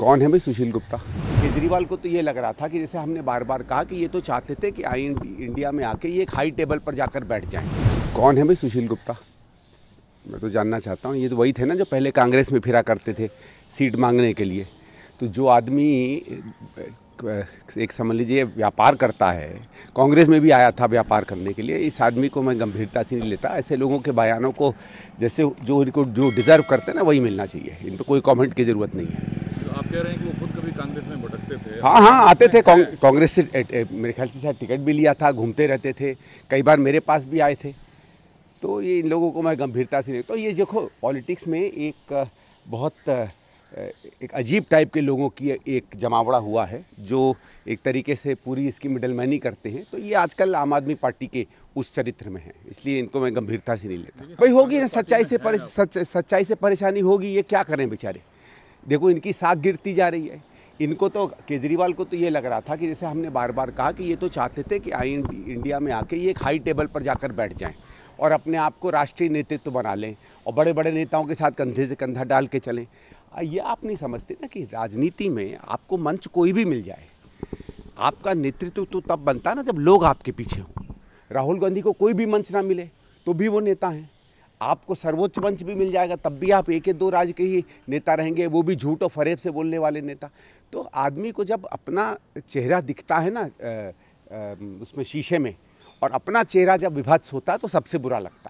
कौन है भाई सुशील गुप्ता केजरीवाल को तो ये लग रहा था कि जैसे हमने बार बार कहा कि ये तो चाहते थे कि आई इंडिया में आके ये एक हाई टेबल पर जाकर बैठ जाए कौन है भाई सुशील गुप्ता मैं तो जानना चाहता हूँ ये तो वही थे ना जो पहले कांग्रेस में फिरा करते थे सीट मांगने के लिए तो जो आदमी एक समझ लीजिए व्यापार करता है कांग्रेस में भी आया था व्यापार करने के लिए इस आदमी को मैं गंभीरता से नहीं लेता ऐसे लोगों के बयानों को जैसे जो इनको जो डिज़र्व करते हैं ना वही मिलना चाहिए इन पर कोई कमेंट की ज़रूरत नहीं है हाँ हाँ आते थे कांग्रेस से मेरे ख्याल से शायद टिकट भी लिया था घूमते रहते थे कई बार मेरे पास भी आए थे तो ये इन लोगों को मैं गंभीरता से नहीं तो ये देखो पॉलिटिक्स में एक बहुत एक अजीब टाइप के लोगों की एक जमावड़ा हुआ है जो एक तरीके से पूरी इसकी मिडलमैनी करते हैं तो ये आजकल आम आदमी पार्टी के उस चरित्र में है इसलिए इनको मैं गंभीरता से नहीं लेता भाई होगी ना सच्चाई से सच्चाई से परेशानी होगी ये क्या करें बेचारे देखो इनकी साख गिरती जा रही है इनको तो केजरीवाल को तो ये लग रहा था कि जैसे हमने बार बार कहा कि ये तो चाहते थे कि आई इंडिया में आके ये एक हाई टेबल पर जाकर बैठ जाएं और अपने आप को राष्ट्रीय नेतृत्व तो बना लें और बड़े बड़े नेताओं के साथ कंधे से कंधा डाल के चलें ये आप नहीं समझते ना कि राजनीति में आपको मंच कोई भी मिल जाए आपका नेतृत्व तो तब बनता ना जब लोग आपके पीछे हों राहुल गांधी को कोई भी मंच ना मिले तो भी वो नेता हैं आपको सर्वोच्च मंच भी मिल जाएगा तब भी आप एक एक दो राज्य के ही नेता रहेंगे वो भी झूठ और फरेब से बोलने वाले नेता तो आदमी को जब अपना चेहरा दिखता है ना उसमें शीशे में और अपना चेहरा जब विभत्स होता है तो सबसे बुरा लगता है